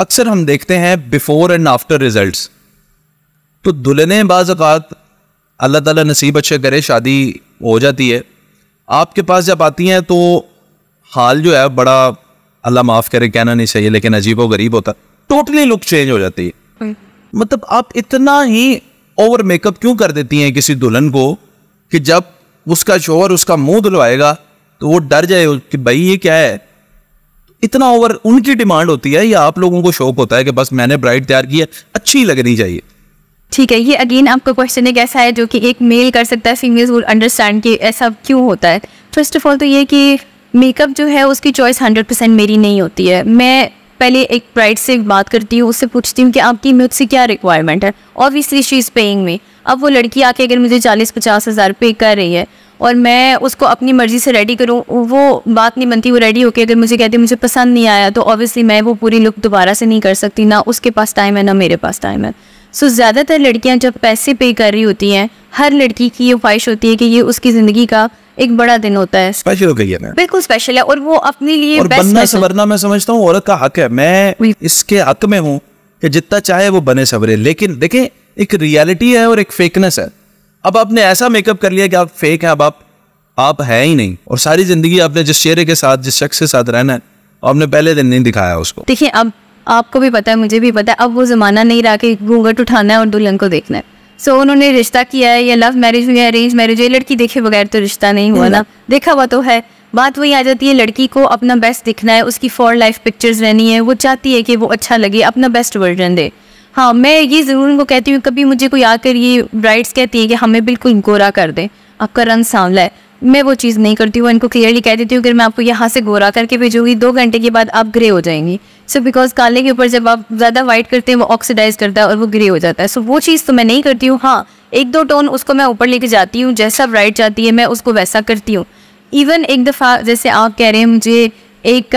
अक्सर हम देखते हैं बिफोर एंड आफ्टर रिजल्ट्स तो बाज अकात अल्लाह ताला नसीब अच्छे करे शादी हो जाती है आपके पास जब आती हैं तो हाल जो है बड़ा अल्लाह माफ़ करे कहना नहीं चाहिए लेकिन अजीब व गरीब होता टोटली लुक चेंज हो जाती है हम्म। मतलब आप इतना ही ओवर मेकअप क्यों कर देती हैं किसी दुल्हन को कि जब उसका शोहर उसका मुंह धुलवाएगा तो वो डर जाए कि भाई ये क्या है इतना ओवर उनकी डिमांड होती है या आप लोगों को शौक होता है कि बस मैंने ब्राइड तैयार की है अच्छी लगनी चाहिए ठीक है ये अगेन आपका क्वेश्चन एक ऐसा है जो कि एक मेल कर सकता है फीमेल्स वुड अंडरस्टैंड कि ऐसा क्यों होता है फर्स्ट ऑफ ऑल तो ये कि मेकअप जो है उसकी चॉइस हंड्रेड परसेंट मेरी नहीं होती है मैं पहले एक ब्राइड से बात करती हूँ उससे पूछती हूँ कि आपकी मुझसे क्या रिक्वायरमेंट है ऑब्वियसली शी इज़ पेइंग में अब वो लड़की आके अगर मुझे चालीस पचास हज़ार पे कर रही है और मैं उसको अपनी मर्ज़ी से रेडी करूँ वो बात नहीं बनती वो रेडी होके अगर मुझे कहती मुझे पसंद नहीं आया तो ऑब्वियसली मैं वो पूरी लुक दोबारा से नहीं कर सकती ना उसके पास टाइम है ना मेरे पास टाइम है सो so, ज़्यादातर लड़कियाँ जब पैसे पे कर रही होती हैं हर लड़की की ये ख्वाहिश होती है कि ये उसकी ज़िंदगी का एक बड़ा दिन होता है स्पेशल हो गई है बिल्कुल स्पेशल है और वो अपने लिए और बनना मैं समझता हूँ औरत का हक है मैं इसके हक में हूँ कि जितना चाहे वो बने सवरे लेकिन देखें एक रियलिटी है और एक फेकनेस है अब आपने ऐसा मेकअप कर लिया कि आप फेक हैं अब आप आप हैं ही नहीं और सारी जिंदगी आपने जिस चेहरे के साथ जिस शख्स के साथ रहना है आपने पहले दिन नहीं दिखाया उसको देखिए अब आपको भी पता है मुझे भी पता है अब वो ज़माना नहीं रहा कि घूंघट उठाना है और दुल्हन को देखना है सो so, उन्होंने रिश्ता किया है या लव मैरिज हुई है अरेंज मैरिज हुई लड़की देखे बगैर तो रिश्ता नहीं हुआ ना हम्म। देखा हुआ तो है बात वही आ जाती है लड़की को अपना बेस्ट दिखना है उसकी फॉर लाइफ पिक्चर्स रहनी है वो चाहती है कि वो अच्छा लगे अपना बेस्ट वर्जन दे हाँ मैं ये ज़रूर उनको कहती हूँ कभी मुझे कोई आकर ये ब्राइड्स कहती है कि हमें बिल्कुल गोरा कर दें आपका रंग सांवला है मैं वो चीज़ नहीं करती हूँ इनको क्लियरली कह देती हूँ अगर मैं आपको यहाँ से गोरा करके भेजूँगी दो घंटे के बाद आप ग्रे हो जाएंगी सो बिकॉज काले के ऊपर जब आप ज़्यादा वाइट करते हैं वो ऑक्सीडाइज करता है और वो ग्रे हो जाता है सो वो चीज़ तो मैं नहीं करती हूँ हाँ एक दो टोन उसको मैं ऊपर लेके जाती हूँ जैसा ब्राइट जाती है मैं उसको वैसा करती हूँ इवन एक दफ़ा जैसे आप कह रहे हैं मुझे एक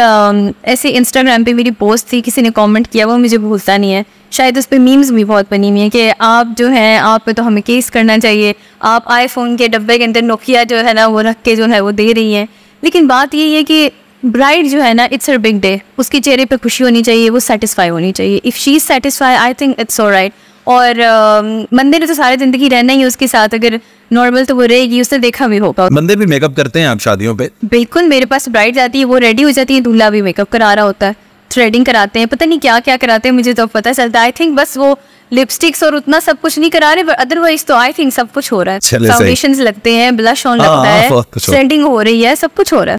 ऐसे इंस्टाग्राम पे मेरी पोस्ट थी किसी ने कमेंट किया वो मुझे भूलता नहीं है शायद उस पर मीम्स भी बहुत बनी हुई हैं कि आप जो हैं आप पे तो हमें केस करना चाहिए आप आईफोन के डब्बे के अंदर नोकिया जो है ना वो रख के जो है वो दे रही हैं लेकिन बात ये है कि ब्राइड जो है ना इट्स हर बिग डे उसके चेहरे पर खुशी होनी चाहिए वो सेटिस्फाई होनी चाहिए if she is satisfy I think it's all right और मंदिर तो सारी जिंदगी रहना ही उसके साथ अगर नॉर्मल तो वो रहेगी उसने देखा भी होगा बंदे भी मेकअप करते हैं आप शादियों पे बिल्कुल मेरे पास ब्राइड जाती है वो रेडी हो जाती है दूल्हा भी मेकअप करा रहा होता है थ्रेडिंग कराते हैं पता नहीं क्या क्या कराते हैं मुझे तो पता चलता है आई थिंक बस वो लिपस्टिक्स और उतना सब कुछ नहीं करा रहे बट अदरवाइज तो आई थिंक सब कुछ हो रहा है फाउंडेशन लगते हैं ब्लश ऑन लगता हाँ, है थ्रेडिंग हो रही है सब कुछ हो रहा है